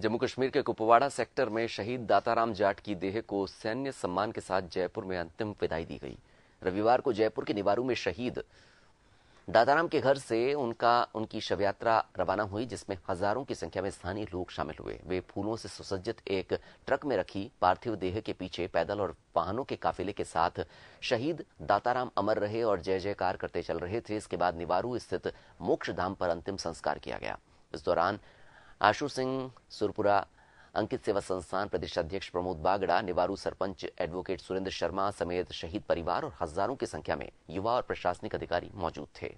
जम्मू कश्मीर के कुपवाड़ा सेक्टर में शहीद दाताराम जाट की देह को सैन्य सम्मान के साथ जयपुर में अंतिम विदाई दी गई रविवार को जयपुर के निवारू में शहीद दाताराम के घर से उनका उनकी शवयात्रा रवाना हुई जिसमें हजारों की संख्या में स्थानीय लोग शामिल हुए वे फूलों से सुसज्जित एक ट्रक में रखी पार्थिव देह के पीछे पैदल और वाहनों के काफिले के साथ शहीद दाताराम अमर रहे और जय जयकार करते चल रहे थे इसके बाद निवारू स्थित मोक्ष धाम पर अंतिम संस्कार किया गया इस दौरान आशु सिंह सुरपुरा अंकित सेवा संस्थान प्रदेश अध्यक्ष प्रमोद बागड़ा निवारू सरपंच एडवोकेट सुरेंद्र शर्मा समेत शहीद परिवार और हजारों की संख्या में युवा और प्रशासनिक अधिकारी मौजूद थे